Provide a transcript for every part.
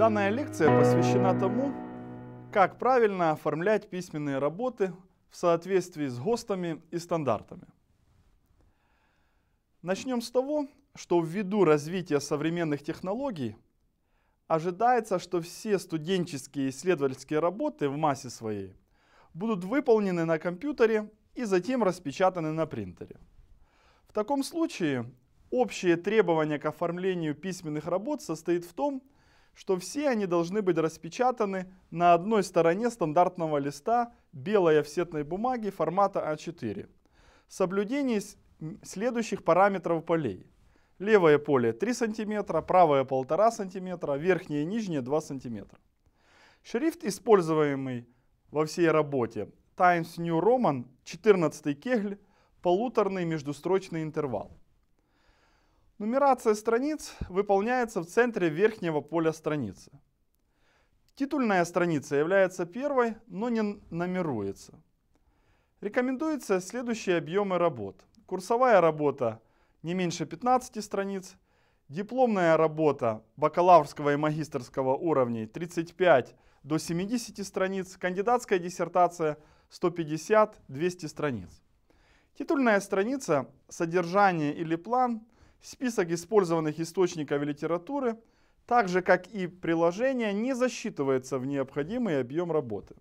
Данная лекция посвящена тому, как правильно оформлять письменные работы в соответствии с ГОСТами и стандартами. Начнем с того, что ввиду развития современных технологий ожидается, что все студенческие исследовательские работы в массе своей будут выполнены на компьютере и затем распечатаны на принтере. В таком случае общее требование к оформлению письменных работ состоит в том, что что все они должны быть распечатаны на одной стороне стандартного листа белой офсетной бумаги формата А4. Соблюдение следующих параметров полей. Левое поле 3 см, правое 1,5 см, верхнее и нижнее 2 см. Шрифт, используемый во всей работе, Times New Roman, 14 кегль, полуторный междустрочный интервал. Нумерация страниц выполняется в центре верхнего поля страницы. Титульная страница является первой, но не номеруется. Рекомендуются следующие объемы работ. Курсовая работа не меньше 15 страниц, дипломная работа бакалаврского и магистрского уровней 35 до 70 страниц, кандидатская диссертация 150-200 страниц. Титульная страница, содержание или план Список использованных источников и литературы, так же как и приложение, не засчитывается в необходимый объем работы.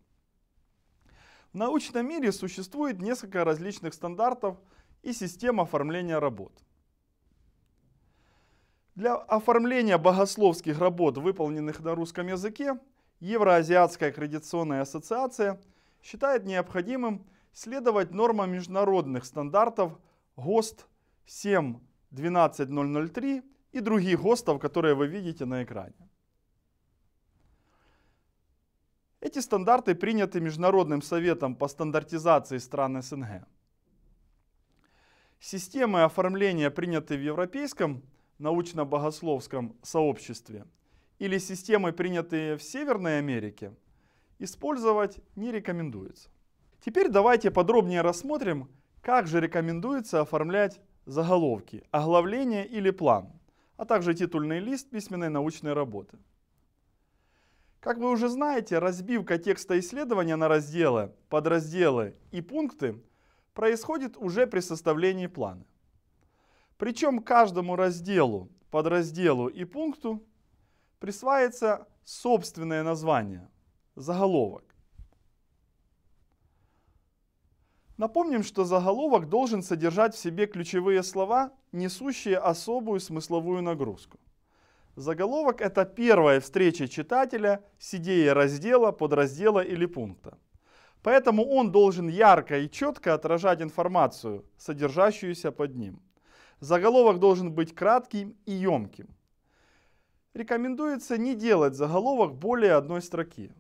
В научном мире существует несколько различных стандартов и систем оформления работ. Для оформления богословских работ, выполненных на русском языке, Евроазиатская аккредитационная ассоциация считает необходимым следовать нормам международных стандартов ГОСТ 7 12003 и других ГОСТов, которые вы видите на экране. Эти стандарты приняты Международным советом по стандартизации стран СНГ. Системы оформления приняты в Европейском научно-богословском сообществе или системы, принятые в Северной Америке, использовать не рекомендуется. Теперь давайте подробнее рассмотрим, как же рекомендуется оформлять заголовки, оглавление или план, а также титульный лист письменной научной работы. Как вы уже знаете, разбивка текста исследования на разделы, подразделы и пункты происходит уже при составлении плана. Причем каждому разделу, подразделу и пункту присваивается собственное название, заголовок. Напомним, что заголовок должен содержать в себе ключевые слова, несущие особую смысловую нагрузку. Заголовок – это первая встреча читателя с идеей раздела, подраздела или пункта. Поэтому он должен ярко и четко отражать информацию, содержащуюся под ним. Заголовок должен быть кратким и емким. Рекомендуется не делать заголовок более одной строки.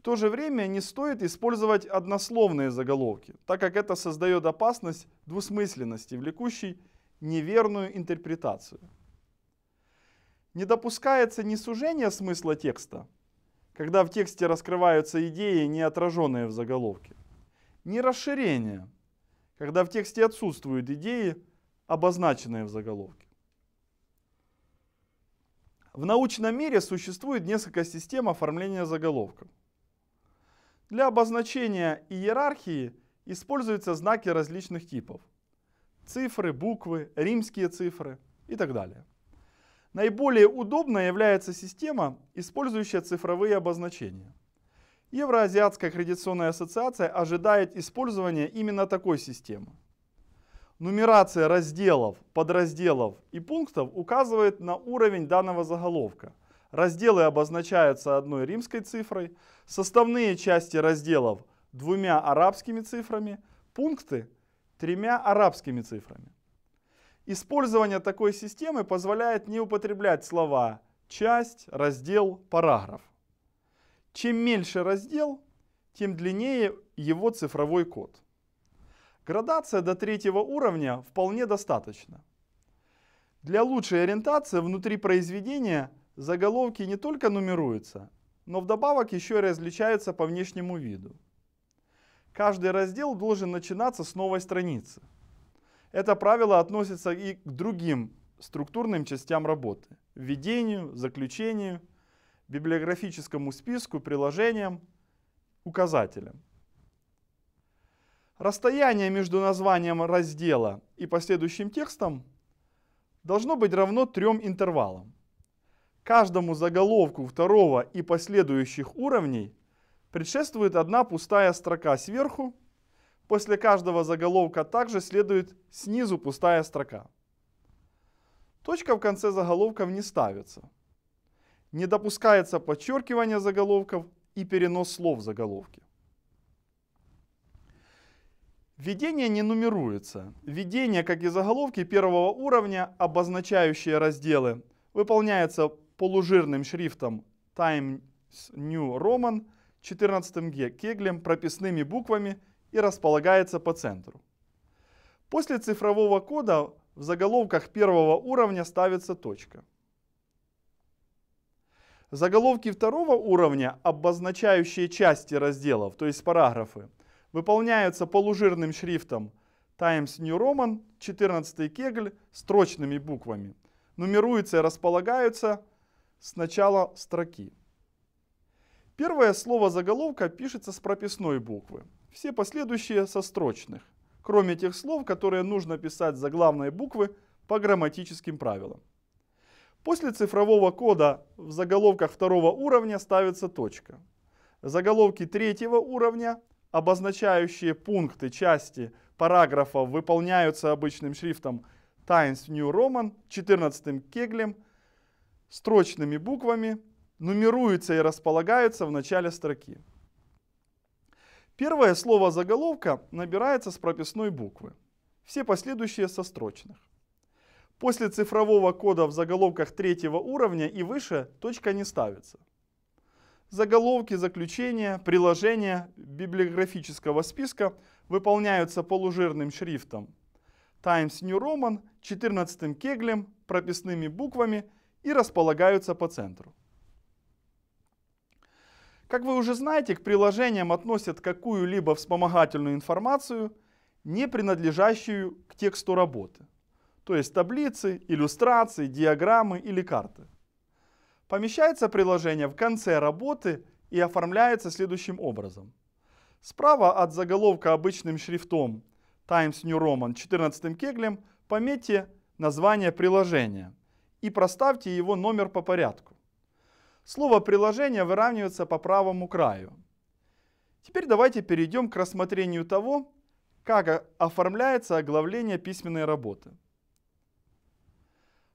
В то же время не стоит использовать однословные заголовки, так как это создает опасность двусмысленности, влекущей неверную интерпретацию. Не допускается не сужение смысла текста, когда в тексте раскрываются идеи, не отраженные в заголовке, не расширение, когда в тексте отсутствуют идеи, обозначенные в заголовке. В научном мире существует несколько систем оформления заголовков. Для обозначения иерархии используются знаки различных типов. Цифры, буквы, римские цифры и так далее. Наиболее удобной является система, использующая цифровые обозначения. Евроазиатская аккредитационная ассоциация ожидает использования именно такой системы. Нумерация разделов, подразделов и пунктов указывает на уровень данного заголовка. Разделы обозначаются одной римской цифрой, составные части разделов двумя арабскими цифрами, пункты тремя арабскими цифрами. Использование такой системы позволяет не употреблять слова «часть», «раздел», «параграф». Чем меньше раздел, тем длиннее его цифровой код. Градация до третьего уровня вполне достаточно. Для лучшей ориентации внутри произведения заголовки не только нумеруются, но вдобавок еще и различаются по внешнему виду. Каждый раздел должен начинаться с новой страницы. Это правило относится и к другим структурным частям работы – введению, заключению, библиографическому списку, приложениям, указателям. Расстояние между названием раздела и последующим текстом должно быть равно трем интервалам. Каждому заголовку второго и последующих уровней предшествует одна пустая строка сверху. После каждого заголовка также следует снизу пустая строка. Точка в конце заголовков не ставится. Не допускается подчеркивание заголовков и перенос слов в заголовке Введение не нумеруется. Введение, как и заголовки первого уровня, обозначающие разделы, выполняется полужирным шрифтом Times New Roman 14G кеглем прописными буквами и располагается по центру. После цифрового кода в заголовках первого уровня ставится точка. Заголовки второго уровня, обозначающие части разделов, то есть параграфы, выполняются полужирным шрифтом Times New Roman, 14 кегль, строчными буквами. Нумеруются и располагаются с начала строки. Первое слово заголовка пишется с прописной буквы, все последующие со строчных, кроме тех слов, которые нужно писать за главной буквы по грамматическим правилам. После цифрового кода в заголовках второго уровня ставится точка. Заголовки третьего уровня, обозначающие пункты части параграфов, выполняются обычным шрифтом Times New Roman, 14 кеглем – строчными буквами, нумеруются и располагаются в начале строки. Первое слово заголовка набирается с прописной буквы. Все последующие со строчных. После цифрового кода в заголовках третьего уровня и выше точка не ставится. Заголовки, заключения, приложения библиографического списка выполняются полужирным шрифтом Times New Roman, 14 кеглем, прописными буквами – и располагаются по центру. Как вы уже знаете, к приложениям относят какую-либо вспомогательную информацию, не принадлежащую к тексту работы, то есть таблицы, иллюстрации, диаграммы или карты. Помещается приложение в конце работы и оформляется следующим образом. Справа от заголовка обычным шрифтом Times New Roman 14 кеглем пометьте название приложения – и проставьте его номер по порядку. Слово «приложение» выравнивается по правому краю. Теперь давайте перейдем к рассмотрению того, как оформляется оглавление письменной работы.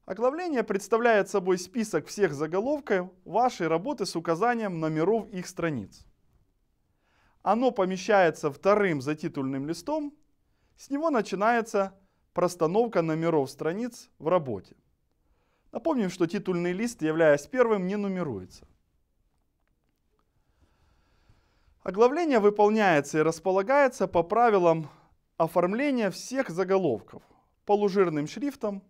Оглавление представляет собой список всех заголовков вашей работы с указанием номеров их страниц. Оно помещается вторым за титульным листом, с него начинается простановка номеров страниц в работе. Напомним, что титульный лист, являясь первым, не нумеруется. Оглавление выполняется и располагается по правилам оформления всех заголовков полужирным шрифтом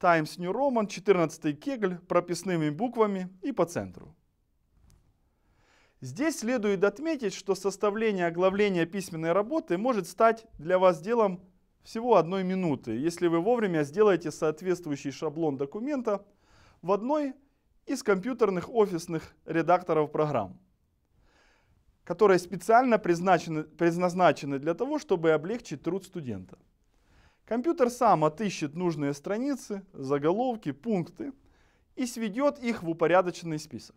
Times New Roman, 14 кегль, прописными буквами и по центру. Здесь следует отметить, что составление оглавления письменной работы может стать для вас делом всего одной минуты, если вы вовремя сделаете соответствующий шаблон документа в одной из компьютерных офисных редакторов программ, которые специально призначены, предназначены для того, чтобы облегчить труд студента. Компьютер сам отыщет нужные страницы, заголовки, пункты и сведет их в упорядоченный список.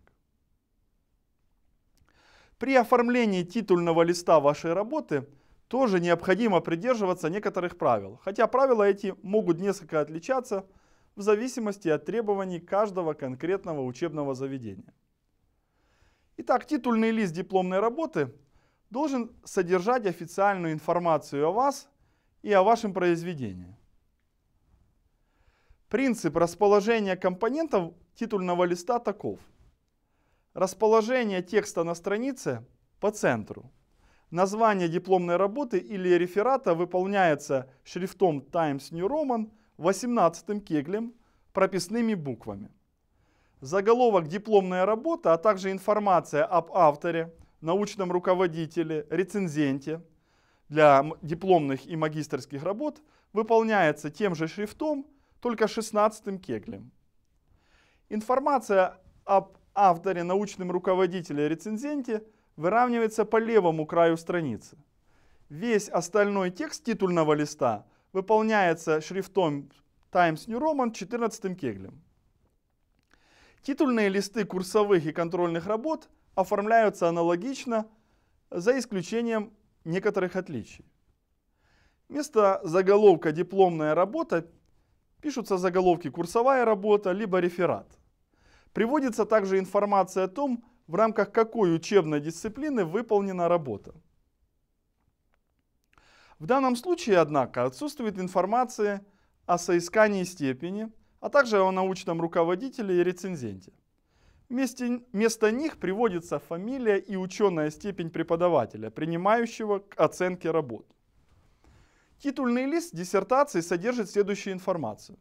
При оформлении титульного листа вашей работы – тоже необходимо придерживаться некоторых правил. Хотя правила эти могут несколько отличаться в зависимости от требований каждого конкретного учебного заведения. Итак, титульный лист дипломной работы должен содержать официальную информацию о вас и о вашем произведении. Принцип расположения компонентов титульного листа таков. Расположение текста на странице по центру – Название дипломной работы или реферата выполняется шрифтом Times New Roman 18 кеглем прописными буквами. Заголовок «Дипломная работа», а также информация об авторе, научном руководителе, рецензенте для дипломных и магистрских работ выполняется тем же шрифтом, только 16 кеглем. Информация об авторе, научном руководителе, рецензенте – выравнивается по левому краю страницы. Весь остальной текст титульного листа выполняется шрифтом Times New Roman 14 кеглем. Титульные листы курсовых и контрольных работ оформляются аналогично, за исключением некоторых отличий. Вместо заголовка «дипломная работа» пишутся заголовки «курсовая работа» либо «реферат». Приводится также информация о том, в рамках какой учебной дисциплины выполнена работа. В данном случае, однако, отсутствует информация о соискании степени, а также о научном руководителе и рецензенте. Вместе, вместо них приводится фамилия и ученая степень преподавателя, принимающего к оценке работ. Титульный лист диссертации содержит следующую информацию.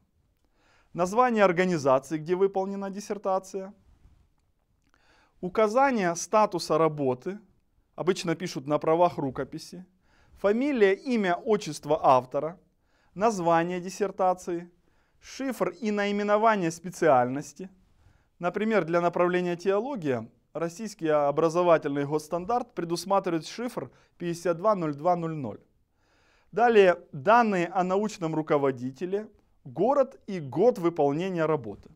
Название организации, где выполнена диссертация – указание статуса работы, обычно пишут на правах рукописи, фамилия, имя, отчество автора, название диссертации, шифр и наименование специальности. Например, для направления теология российский образовательный госстандарт предусматривает шифр 520200. Далее данные о научном руководителе, город и год выполнения работы.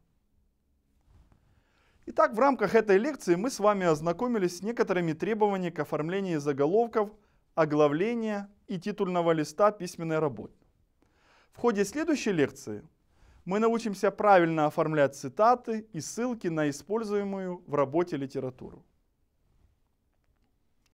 Итак, в рамках этой лекции мы с вами ознакомились с некоторыми требованиями к оформлению заголовков, оглавления и титульного листа письменной работы. В ходе следующей лекции мы научимся правильно оформлять цитаты и ссылки на используемую в работе литературу.